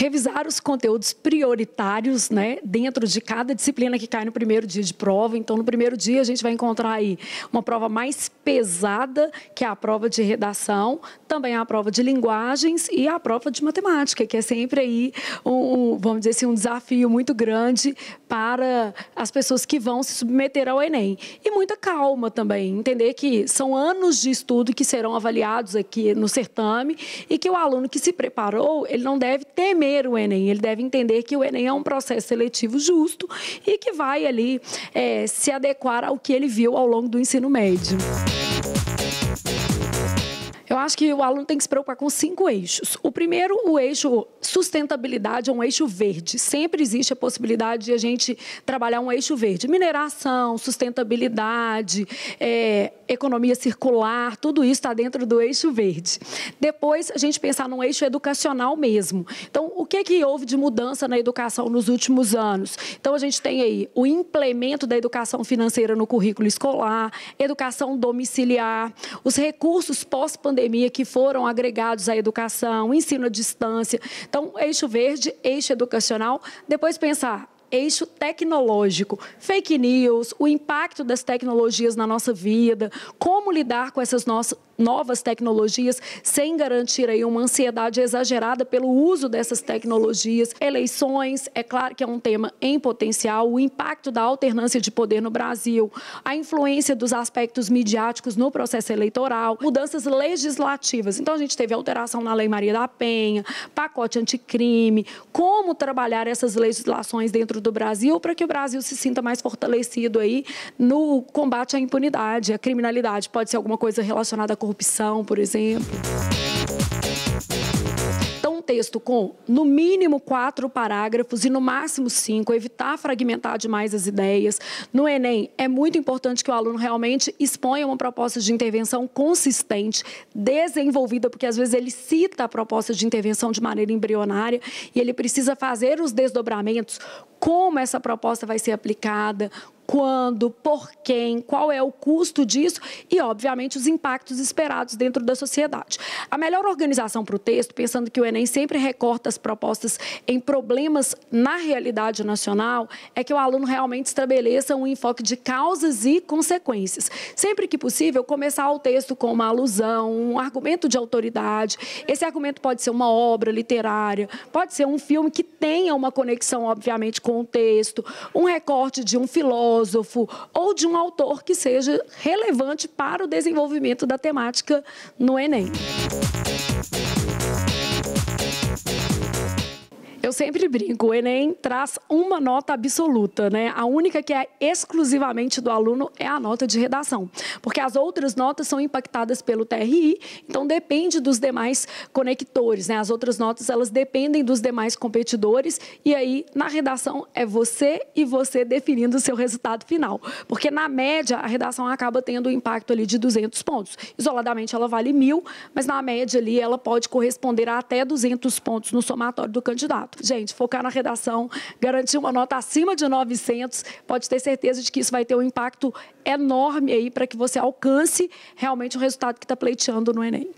revisar os conteúdos prioritários né, dentro de cada disciplina que cai no primeiro dia de prova. Então, no primeiro dia, a gente vai encontrar aí uma prova mais pesada, que é a prova de redação, também a prova de linguagens e a prova de matemática, que é sempre aí, um, um vamos dizer assim, um desafio muito grande para as pessoas que vão se submeter ao Enem. E muita calma também, entender que são anos de estudo que serão avaliados aqui no certame e que o aluno que se preparou, ele não deve temer o Enem, ele deve entender que o Enem é um processo seletivo justo e que vai ali é, se adequar ao que ele viu ao longo do ensino médio acho que o aluno tem que se preocupar com cinco eixos. O primeiro, o eixo sustentabilidade, é um eixo verde. Sempre existe a possibilidade de a gente trabalhar um eixo verde. Mineração, sustentabilidade, é, economia circular, tudo isso está dentro do eixo verde. Depois, a gente pensar num eixo educacional mesmo. Então, o que, é que houve de mudança na educação nos últimos anos? Então, a gente tem aí o implemento da educação financeira no currículo escolar, educação domiciliar, os recursos pós-pandemia pandemia que foram agregados à educação, ensino à distância. Então, eixo verde, eixo educacional, depois pensar eixo tecnológico. Fake news, o impacto das tecnologias na nossa vida, como lidar com essas nossas novas tecnologias sem garantir aí uma ansiedade exagerada pelo uso dessas tecnologias. Eleições, é claro que é um tema em potencial, o impacto da alternância de poder no Brasil, a influência dos aspectos midiáticos no processo eleitoral, mudanças legislativas. Então a gente teve alteração na Lei Maria da Penha, pacote anticrime, como trabalhar essas legislações dentro dentro do Brasil para que o Brasil se sinta mais fortalecido aí no combate à impunidade, à criminalidade. Pode ser alguma coisa relacionada à corrupção, por exemplo. Então, um texto com, no mínimo, quatro parágrafos e, no máximo, cinco, evitar fragmentar demais as ideias. No Enem, é muito importante que o aluno realmente exponha uma proposta de intervenção consistente, desenvolvida, porque, às vezes, ele cita a proposta de intervenção de maneira embrionária e ele precisa fazer os desdobramentos como essa proposta vai ser aplicada, quando, por quem, qual é o custo disso e, obviamente, os impactos esperados dentro da sociedade. A melhor organização para o texto, pensando que o Enem sempre recorta as propostas em problemas na realidade nacional, é que o aluno realmente estabeleça um enfoque de causas e consequências. Sempre que possível, começar o texto com uma alusão, um argumento de autoridade. Esse argumento pode ser uma obra literária, pode ser um filme que tenha uma conexão, obviamente, com contexto, um recorte de um filósofo ou de um autor que seja relevante para o desenvolvimento da temática no Enem. Eu sempre brinco, o Enem traz uma nota absoluta, né? A única que é exclusivamente do aluno é a nota de redação, porque as outras notas são impactadas pelo TRI, então depende dos demais conectores, né? As outras notas, elas dependem dos demais competidores e aí na redação é você e você definindo o seu resultado final, porque na média a redação acaba tendo um impacto ali de 200 pontos. Isoladamente ela vale mil, mas na média ali ela pode corresponder a até 200 pontos no somatório do candidato. Gente, focar na redação, garantir uma nota acima de 900, pode ter certeza de que isso vai ter um impacto enorme aí para que você alcance realmente o resultado que está pleiteando no Enem.